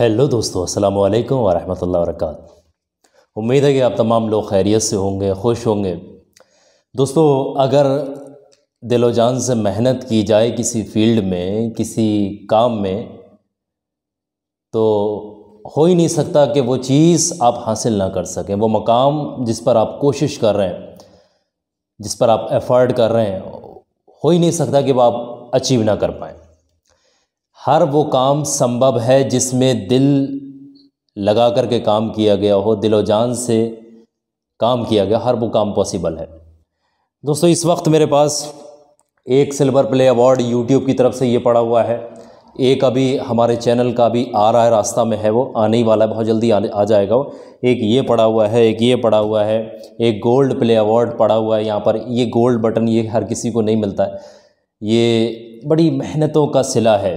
hello दोस्तों अस्सलाम वालेकुम वरहमतुल्लाहि वबरकात उम्मीद है कि आप तमाम लोग खैरियत से होंगे खुश होंगे दोस्तों अगर दिलो जान से मेहनत की जाए किसी फील्ड में किसी काम में तो हो ही नहीं सकता कि वो चीज़ आप हासिल ना कर सकें वो मकाम जिस पर आप कोशिश कर रहे हैं जिस पर आप एफर्ट कर रहे हैं हो ही नहीं सकता कि वो आप अचीव ना कर पाएँ हर वो काम संभव है जिसमें दिल लगा कर के काम किया गया हो दिलो जान से काम किया गया हर वो काम पॉसिबल है दोस्तों इस वक्त मेरे पास एक सिल्वर प्ले अवार्ड यूट्यूब की तरफ से ये पड़ा हुआ है एक अभी हमारे चैनल का भी आ रहा है रास्ता में है वो आने ही वाला है बहुत जल्दी आ जाएगा वो एक ये पड़ा हुआ है एक ये पड़ा हुआ है एक गोल्ड प्ले अवार्ड पड़ा हुआ है यहाँ पर ये गोल्ड बटन ये हर किसी को नहीं मिलता है ये बड़ी मेहनतों का सिला है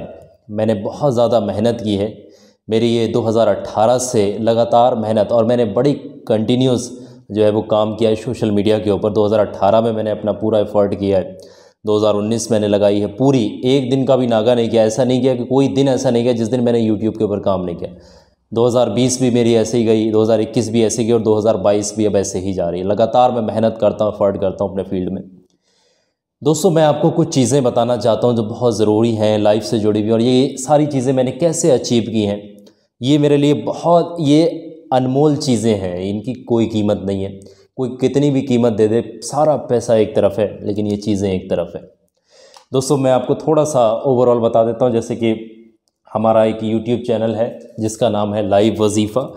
मैंने बहुत ज़्यादा मेहनत की है मेरी ये 2018 से लगातार मेहनत और मैंने बड़ी कंटिन्यूस जो है वो काम किया है सोशल मीडिया के ऊपर 2018 में मैंने अपना पूरा एफर्ट किया है 2019 मैंने लगाई है पूरी एक दिन का भी नागा नहीं किया ऐसा नहीं किया कि कोई दिन ऐसा नहीं किया जिस दिन मैंने यूट्यूब के ऊपर काम नहीं किया 2020 भी मेरी ऐसे ही गई 2021 भी ऐसे ही गई और 2022 भी अब ऐसे ही जा रही है लगातार मैं मेहनत करता हूँ एफर्ट करता हूँ अपने फील्ड में दोस्तों मैं आपको कुछ चीज़ें बताना चाहता हूँ जो बहुत ज़रूरी हैं लाइफ से जुड़ी हुई और ये सारी चीज़ें मैंने कैसे अचीव की हैं ये मेरे लिए बहुत ये अनमोल चीज़ें हैं इनकी कोई कीमत नहीं है कोई कितनी भी कीमत दे दे सारा पैसा एक तरफ है लेकिन ये चीज़ें एक तरफ है दोस्तों मैं आपको थोड़ा सा ओवरऑल बता देता हूँ जैसे कि हमारा एक यूट्यूब चैनल है जिसका नाम है लाइव वजीफ़ा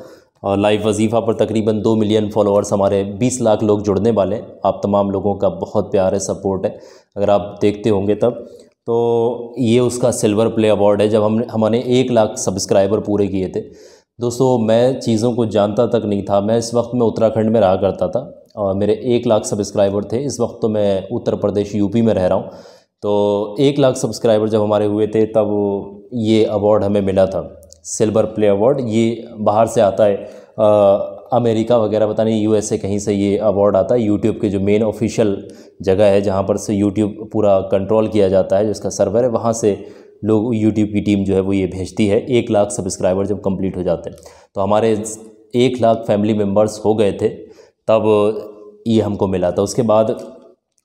और लाइव वजीफ़ा पर तकरीबन दो मिलियन फॉलोअर्स हमारे बीस लाख लोग जुड़ने वाले हैं आप तमाम लोगों का बहुत प्यार है सपोर्ट है अगर आप देखते होंगे तब तो ये उसका सिल्वर प्ले अवार्ड है जब हम हमारे एक लाख सब्सक्राइबर पूरे किए थे दोस्तों मैं चीज़ों को जानता तक नहीं था मैं इस वक्त मैं उत्तराखंड में रहा करता था और मेरे एक लाख सब्सक्राइबर थे इस वक्त तो मैं उत्तर प्रदेश यूपी में रह रहा हूँ तो एक लाख सब्सक्राइबर जब हमारे हुए थे तब ये अवार्ड हमें मिला था सिल्वर प्ले अवार्ड ये बाहर से आता है अमेरिका वगैरह पता नहीं यूएसए कहीं से ये अवार्ड आता है यूट्यूब के जो मेन ऑफिशियल जगह है जहाँ पर से यूट्यूब पूरा कंट्रोल किया जाता है जिसका सर्वर है वहाँ से लोग यूट्यूब की टीम जो है वो ये भेजती है एक लाख सब्सक्राइबर जब कंप्लीट हो जाते हैं तो हमारे एक लाख फैमिली मेम्बर्स हो गए थे तब ये हमको मिला था उसके बाद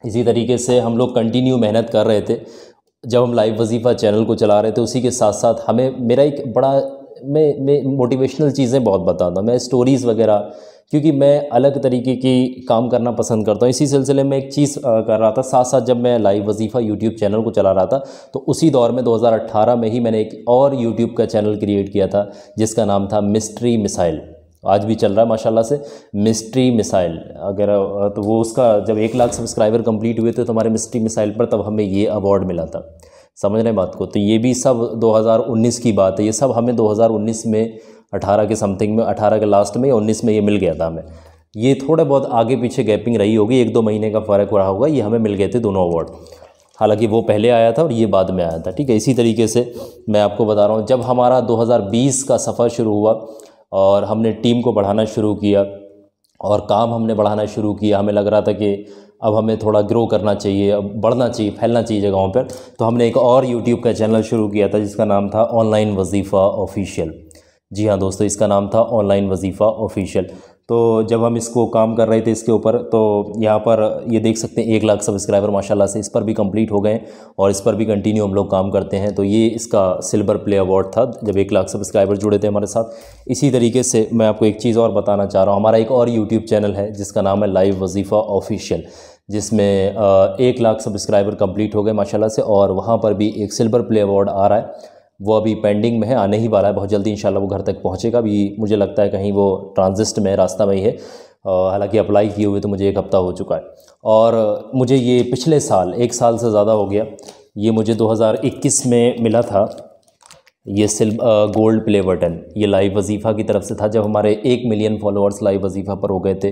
इसी तरीके से हम लोग कंटिन्यू मेहनत कर रहे थे जब हम लाइव वजीफ़ा चैनल को चला रहे थे उसी के साथ साथ हमें मेरा एक बड़ा मैं मैं मोटिवेशनल चीज़ें बहुत बताता हूँ मैं स्टोरीज़ वगैरह क्योंकि मैं अलग तरीके की काम करना पसंद करता हूँ इसी सिलसिले में एक चीज़ कर रहा था साथ साथ जब मैं लाइव वजीफ़ा यूट्यूब चैनल को चला रहा था तो उसी दौर में 2018 में ही मैंने एक और यूट्यूब का चैनल क्रिएट किया था जिसका नाम था मिस्ट्री मिसाइल आज भी चल रहा है माशाल्लाह से मिस्ट्री मिसाइल अगर तो वो उसका जब एक लाख सब्सक्राइबर कंप्लीट हुए थे तो हमारे मिस्ट्री मिसाइल पर तब हमें ये अवार्ड मिला था समझ रहे बात को तो ये भी सब 2019 की बात है ये सब हमें 2019 में 18 के समथिंग में 18 के लास्ट में या 19 में ये मिल गया था हमें ये थोड़े बहुत आगे पीछे गैपिंग रही होगी एक दो महीने का फ़र्क रहा होगा ये हमें मिल गए थे दोनों अवार्ड हालांकि वो पहले आया था और ये बाद में आया था ठीक है इसी तरीके से मैं आपको बता रहा हूँ जब हमारा दो का सफ़र शुरू हुआ और हमने टीम को बढ़ाना शुरू किया और काम हमने बढ़ाना शुरू किया हमें लग रहा था कि अब हमें थोड़ा ग्रो करना चाहिए अब बढ़ना चाहिए फैलना चाहिए जगहों पर तो हमने एक और यूट्यूब का चैनल शुरू किया था जिसका नाम था ऑनलाइन वजीफ़ा ऑफिशियल जी हाँ दोस्तों इसका नाम था ऑनलाइन वजीफ़ा ऑफिशियल तो जब हम इसको काम कर रहे थे इसके ऊपर तो यहाँ पर ये देख सकते हैं एक लाख सब्सक्राइबर माशाल्लाह से इस पर भी कंप्लीट हो गए और इस पर भी कंटिन्यू हम लोग काम करते हैं तो ये इसका सिल्वर प्ले अवार्ड था जब एक लाख सब्सक्राइबर जुड़े थे हमारे साथ इसी तरीके से मैं आपको एक चीज़ और बताना चाह रहा हूँ हमारा एक और यूट्यूब चैनल है जिसका नाम है लाइव वजीफ़ा ऑफिशियल जिसमें एक लाख सब्सक्राइबर कम्प्लीट हो गए माशाला से और वहाँ पर भी एक सिल्वर प्ले अवार्ड आ रहा है वो अभी पेंडिंग में है आने ही वाला है बहुत जल्दी इंशाल्लाह वो घर तक पहुँचेगा अभी मुझे लगता है कहीं वो ट्रांजिस्ट में रास्ता में ही है हालांकि अप्लाई किए हुए तो मुझे एक हफ़्ता हो चुका है और मुझे ये पिछले साल एक साल से ज़्यादा हो गया ये मुझे 2021 में मिला था ये सिल्व गोल्ड प्ले बटन ये लाइव वजीफ़ा की तरफ से था जब हमारे एक मिलियन फॉलोअर्स लाइव वजीफ़ा पर हो गए थे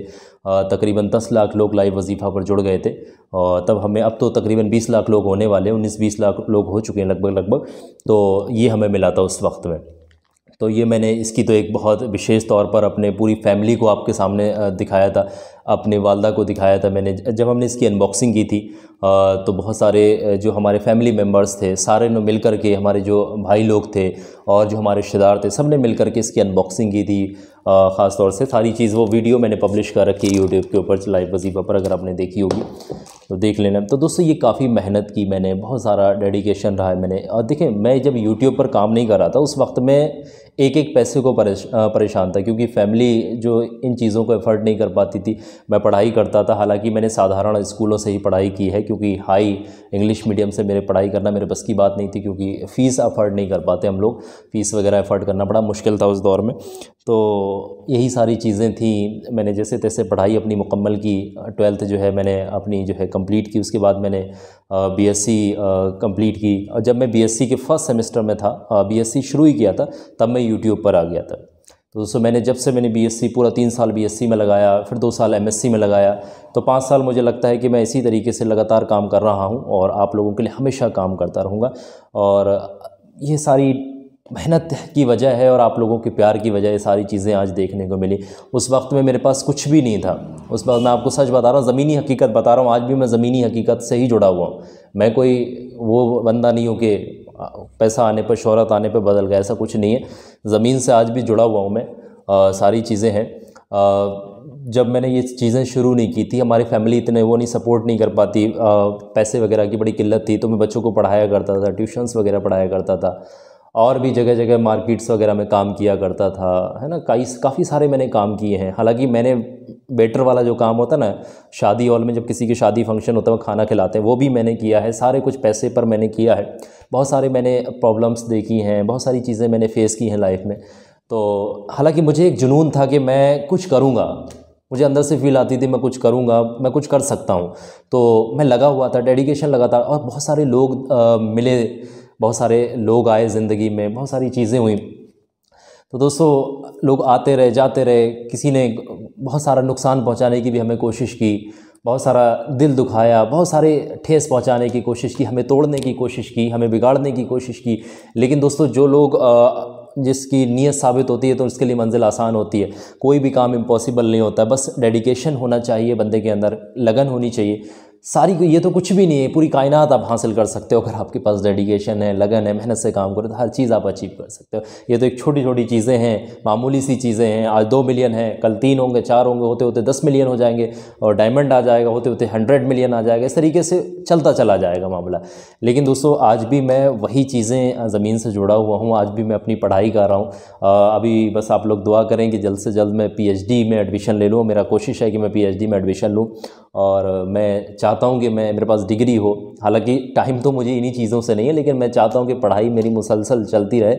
तकरीबन दस लाख लोग लाइव वजीफ़ा पर जुड़ गए थे और तब हमें अब तो तकरीबन बीस लाख लोग होने वाले उन्नीस बीस लाख लोग हो चुके हैं लगभग लगभग तो ये हमें मिला था उस वक्त में तो ये मैंने इसकी तो एक बहुत विशेष तौर पर अपने पूरी फैमिली को आपके सामने दिखाया था अपने वालदा को दिखाया था मैंने जब हमने इसकी अनबॉक्सिंग की थी तो बहुत सारे जो हमारे फैमिली मेम्बर्स थे सारे ने मिल के हमारे जो भाई लोग थे और जो हमारे रिश्तेदार थे सब ने मिल के इसकी अनबॉक्सिंग की थी ख़ास तौर से सारी चीज़ वो वीडियो मैंने पब्लिश कर रखी है यूट्यूब के ऊपर लाइव वजीफ़ा पर अगर आपने देखी होगी तो देख लेना तो दोस्तों ये काफ़ी मेहनत की मैंने बहुत सारा डेडिकेशन रहा है मैंने और देखें मैं जब यूट्यूब पर काम नहीं कर रहा था उस वक्त में एक एक पैसे को परेश, परेशान था क्योंकि फैमिली जो इन चीज़ों को एफर्ट नहीं कर पाती थी मैं पढ़ाई करता था हालांकि मैंने साधारण स्कूलों से ही पढ़ाई की है क्योंकि हाई इंग्लिश मीडियम से मेरे पढ़ाई करना मेरे बस की बात नहीं थी क्योंकि फ़ीस अफर्ड नहीं कर पाते हम लोग फ़ीस वगैरह अफोर्ड करना बड़ा मुश्किल था उस दौर में तो यही सारी चीज़ें थी मैंने जैसे तैसे पढ़ाई अपनी मुकम्मल की ट्वेल्थ जो है मैंने अपनी जो है कम्प्लीट की उसके बाद मैंने बी सी कम्प्लीट की और जब मैं सी के फर्स्ट सेमेस्टर में था सी शुरू ही किया था तब मैं यूट्यूब पर आ गया था तो दोस्तों मैंने जब से मैंने बीएससी पूरा तीन साल बीएससी में लगाया फिर दो साल एमएससी में लगाया तो पाँच साल मुझे लगता है कि मैं इसी तरीके से लगातार काम कर रहा हूँ और आप लोगों के लिए हमेशा काम करता रहूँगा और ये सारी मेहनत की वजह है और आप लोगों के प्यार की वजह ये सारी चीज़ें आज देखने को मिली उस वक्त में मेरे पास कुछ भी नहीं था उस वक्त मैं आपको सच बता रहा हूँ ज़मीनी हकीकत बता रहा हूँ आज भी मैं ज़मीनी हकीकत से ही जुड़ा हुआ हूँ मैं कोई वो बंदा नहीं हूँ कि पैसा आने पर शहरत आने पर बदल गया ऐसा कुछ नहीं है ज़मीन से आज भी जुड़ा हुआ हूँ मैं आ, सारी चीज़ें हैं जब मैंने ये चीज़ें शुरू नहीं की थी हमारी फैमिली इतने वो नहीं सपोर्ट नहीं कर पाती आ, पैसे वगैरह की बड़ी किल्लत थी तो मैं बच्चों को पढ़ाया करता था ट्यूशन्स वगैरह पढ़ाया करता था और भी जगह जगह मार्केट्स वगैरह में काम किया करता था है ना कई काफ़ी सारे मैंने काम किए हैं हालांकि मैंने बेटर वाला जो काम होता ना शादी हॉल में जब किसी की शादी फंक्शन होता है वो खाना खिलाते हैं वो भी मैंने किया है सारे कुछ पैसे पर मैंने किया है बहुत सारे मैंने प्रॉब्लम्स देखी हैं बहुत सारी चीज़ें मैंने फ़ेस की हैं लाइफ में तो हालांकि मुझे एक जुनून था कि मैं कुछ करूँगा मुझे अंदर से फील आती थी मैं कुछ करूँगा मैं कुछ कर सकता हूँ तो मैं लगा हुआ था डेडिकेशन लगा था और बहुत सारे लोग आ, मिले बहुत सारे लोग आए ज़िंदगी में बहुत सारी चीज़ें हुई तो दोस्तों लोग आते रहे जाते रहे किसी ने बहुत सारा नुकसान पहुंचाने की भी हमें कोशिश की बहुत सारा दिल दुखाया बहुत सारे ठेस पहुंचाने की कोशिश की हमें तोड़ने की कोशिश की हमें बिगाड़ने की कोशिश की लेकिन दोस्तों जो लोग जिसकी नीयत साबित होती है तो उसके लिए मंजिल आसान होती है कोई भी काम इम्पॉसिबल नहीं होता बस डेडिकेशन होना चाहिए बंदे के अंदर लगन होनी चाहिए सारी ये तो कुछ भी नहीं है पूरी कायनात आप हासिल कर सकते हो अगर आपके पास डेडिकेशन है लगन है मेहनत से काम करो तो हर चीज़ आप अचीव कर सकते हो ये तो एक छोटी छोटी चीज़ें हैं मामूली सी चीज़ें हैं आज दो मिलियन है कल तीन होंगे चार होंगे होते होते दस मिलियन हो जाएंगे और डायमंड आ जाएगा होते होते हंड्रेड मिलियन आ जाएगा इस तरीके से चलता चला जाएगा मामला लेकिन दोस्तों आज भी मैं वही चीज़ें ज़मीन से जुड़ा हुआ हूँ आज भी मैं अपनी पढ़ाई कर रहा हूँ अभी बस आप लोग दुआ करें कि जल्द से जल्द मैं पी में एडमिशन ले लूँ मेरा कोशिश है कि मैं पी में एडमिशन लूँ और मैं चाहता हूँ कि मैं मेरे पास डिग्री हो हालांकि टाइम तो मुझे इन्हीं चीज़ों से नहीं है लेकिन मैं चाहता हूँ कि पढ़ाई मेरी मुसलसल चलती रहे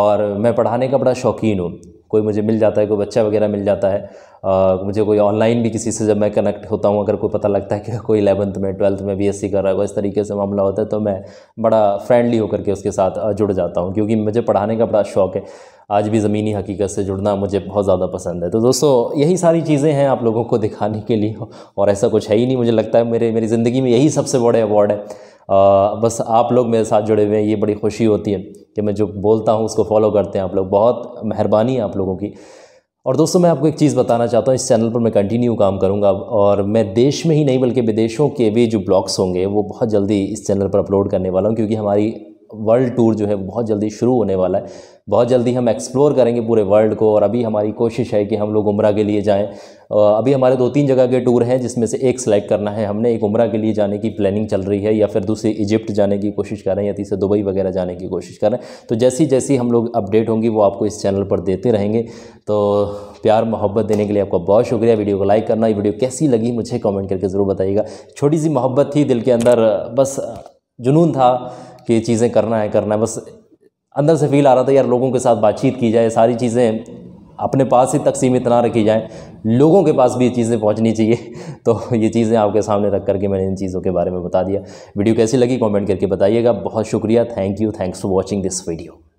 और मैं पढ़ाने का बड़ा शौकीन हूँ कोई मुझे मिल जाता है कोई बच्चा वगैरह मिल जाता है आ, मुझे कोई ऑनलाइन भी किसी से जब मैं कनेक्ट होता हूँ अगर कोई पता लगता है कि कोई इलेवंथ में ट्वेल्थ में बीएससी कर रहा है इस तरीके से मामला होता है तो मैं बड़ा फ्रेंडली होकर के उसके साथ जुड़ जाता हूँ क्योंकि मुझे पढ़ाने का बड़ा शौक़ है आज भी ज़मीनी हकीकत से जुड़ना मुझे बहुत ज़्यादा पसंद है तो दोस्तों यही सारी चीज़ें हैं आप लोगों को दिखाने के लिए और ऐसा कुछ है ही नहीं मुझे लगता है मेरे मेरी ज़िंदगी में यही सबसे बड़े अवार्ड है आ, बस आप लोग मेरे साथ जुड़े हुए हैं ये बड़ी खुशी होती है कि मैं जो बोलता हूँ उसको फॉलो करते हैं आप लोग बहुत मेहरबानी है आप लोगों की और दोस्तों मैं आपको एक चीज़ बताना चाहता हूँ इस चैनल पर मैं कंटिन्यू काम करूँगा और मैं देश में ही नहीं बल्कि विदेशों के भी जो ब्लॉग्स होंगे वो बहुत जल्दी इस चैनल पर अपलोड करने वाला हूँ क्योंकि हमारी वर्ल्ड टूर जो है बहुत जल्दी शुरू होने वाला है बहुत जल्दी हम एक्सप्लोर करेंगे पूरे वर्ल्ड को और अभी हमारी कोशिश है कि हम लोग उम्र के लिए जाएं अभी हमारे दो तीन जगह के टूर हैं जिसमें से एक सेलेक्ट करना है हमने एक उम्रा के लिए जाने की प्लानिंग चल रही है या फिर दूसरी इजिप्ट जाने की कोशिश कर रहे हैं या तीसरे दुबई वगैरह जाने की कोशिश कर रहे हैं तो जैसी जैसी हम लोग अपडेट होंगी वो आपको इस चैनल पर देते रहेंगे तो प्यार मोहब्बत देने के लिए आपका बहुत शुक्रिया वीडियो को लाइक करना ये वीडियो कैसी लगी मुझे कॉमेंट करके ज़रूर बताइएगा छोटी सी मोहब्बत थी दिल के अंदर बस जुनून था कि ये चीज़ें करना है करना है बस अंदर से फील आ रहा था यार लोगों के साथ बातचीत की जाए सारी चीज़ें अपने पास ही तक सीमित ना रखी जाए लोगों के पास भी ये चीज़ें पहुंचनी चाहिए तो ये चीज़ें आपके सामने रख करके मैंने इन चीज़ों के बारे में बता दिया वीडियो कैसी लगी कमेंट करके बताइएगा बहुत शुक्रिया thank you thanks for watching this video